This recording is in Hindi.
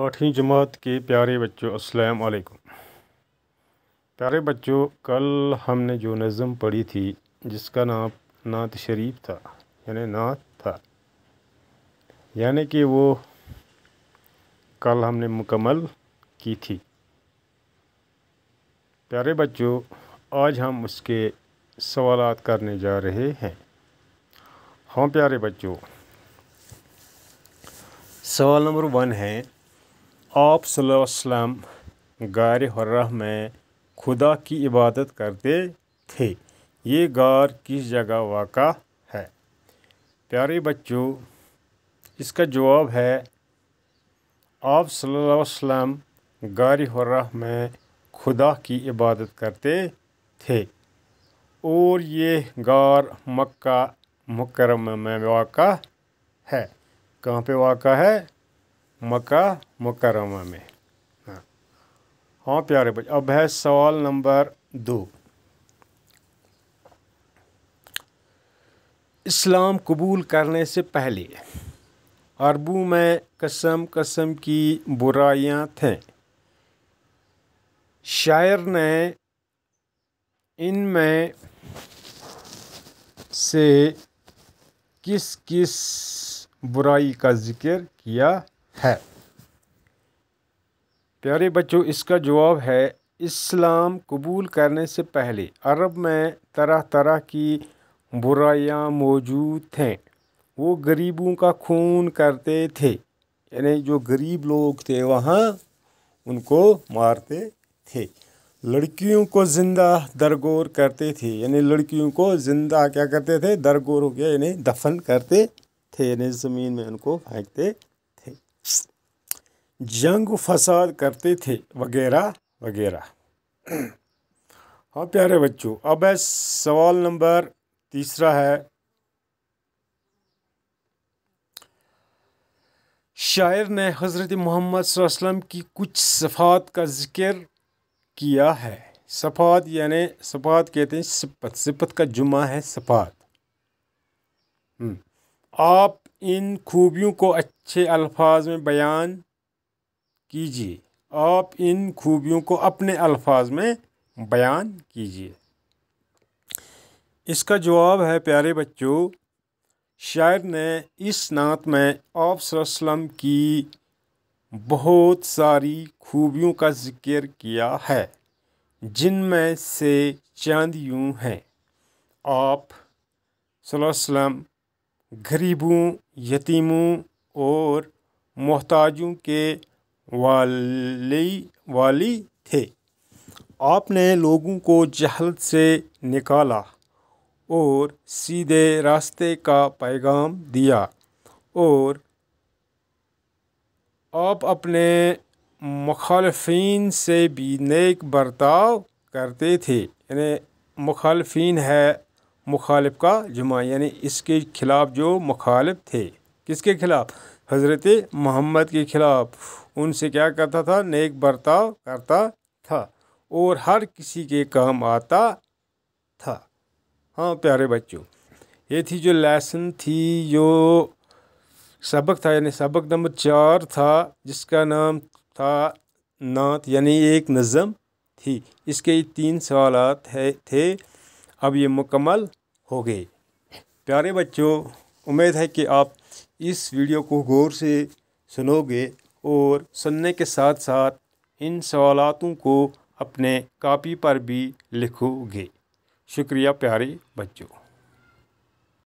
आठवीं जमात के प्यारे बच्चों अस्सलाम वालेकुम प्यारे बच्चों कल हमने जो नज़म पढ़ी थी जिसका नाम नात शरीफ था यानी नात था यानी कि वो कल हमने मुकम्मल की थी प्यारे बच्चों आज हम उसके सवाल करने जा रहे हैं हाँ प्यारे बच्चों सवाल नंबर वन है आप सल्लम गार हर्रह में खुदा की इबादत करते थे ये गार किस जगह वाक़ है प्यारे बच्चों इसका जवाब है आप सल्लम गार हर्रह में खुदा की इबादत करते थे और ये गार मक्का मुकरम में वाक़ है कहाँ पे वाक़ है मक्का मुकरमा में हाँ हाँ प्यारे बच्चे अब है सवाल नंबर दो इस्लाम कबूल करने से पहले अरबू में कसम कसम की बुराइयां थीं शायर ने इनमें से किस किस बुराई का जिक्र किया है प्यारे बच्चों इसका जवाब है इस्लाम कबूल करने से पहले अरब में तरह तरह की बुराइयाँ मौजूद थे वो गरीबों का खून करते थे यानी जो गरीब लोग थे वहाँ उनको मारते थे लड़कियों को ज़िंदा दरगोर करते थे यानी लड़कियों को ज़िंदा क्या करते थे दरगोर हो गया यानी दफन करते थे यानी ज़मीन में उनको फेंकते थे जंग फसाद करते थे वगैरह वगैरह हाँ प्यारे बच्चों अब है सवाल नंबर तीसरा है शायर ने हज़रत मोहम्मद वसलम की कुछ सफ़ात का ज़िक्र किया है सफ़ात यानि सफ़ात कहते हैं सिपत सिपत का जुमा है सफ़ात हम्म। आप इन खूबियों को अच्छे अल्फाज में बयान कीजिए आप इन खूबियों को अपने अल्फाज में बयान कीजिए इसका जवाब है प्यारे बच्चों शायर ने इस नात में आप सल्लम की बहुत सारी खूबियों का जिक्र किया है जिनमें से चंद यूँ हैं आप सल्लम गरीबों यतीमों और मोहताजों के वाली वाली थे आपने लोगों को जहल से निकाला और सीधे रास्ते का पैगाम दिया और आप अपने मुखालफन से भी नेक बर्ताव करते थे यानी मुखालफन है मुखालिफ का जुमा यानी इसके खिलाफ जो मुखालिफ थे किसके खिलाफ हज़रत मोहम्मद के ख़िलाफ़ उनसे क्या करता था नेक बर्ताव करता था और हर किसी के काम आता था हाँ प्यारे बच्चों ये थी जो लेसन थी जो सबक था यानी सबक नंबर चार था जिसका नाम था नात यानी एक नज़म थी इसके तीन सवाल है थे अब ये मुकम्मल हो गए प्यारे बच्चों उम्मीद है कि आप इस वीडियो को गौर से सुनोगे और सुनने के साथ साथ इन सवालों को अपने कापी पर भी लिखोगे शुक्रिया प्यारे बच्चों